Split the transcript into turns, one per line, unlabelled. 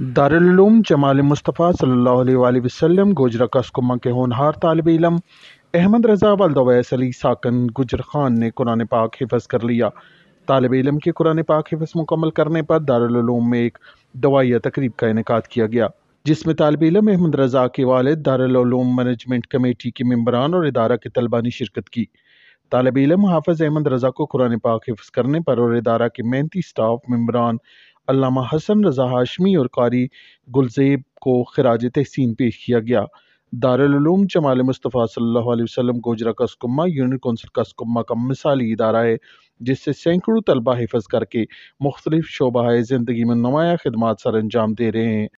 दारुलूम जमाल मुस्तफ़ा सल्ला वसलम वसल्लम कस्कुमा के होनहार तालब इलम अहमद रज़ा वलदवैस अली साकन गुजर खान ने कुरान पाक हिफज कर लिया तालब इलम के कुरान पाक हिफज मुकम्मल करने पर दारुलूम में एक दवाया तकरीब का इनका किया गया जिसमें तालब इलम अहमद रज़ा के वालद दारुलूम मैनेजमेंट कमेटी के मम्बरान और इदारा के तलबा ने शिरकत की तालब इलम हाफज अहमद रज़ा को कुरान पाक हिफज करने पर और इदारा के मेहनती स्टाफ मम्बरान अलामा हसन रज़ा हाशमी और कारी गुलज़ेब को खराज तहसीन पेश किया गया दारूम जमाल मुस्तफ़ा सल्लल्लाहु गोजरा कस्कुमा यूनियन कौंसिल कस्कुमा का मिसाली इदारा है जिससे सैकड़ों तलबा हिफज करके मुख्तलिफ शोबाए ज़िंदगी में नुमाया खदमात सर अंजाम दे रहे हैं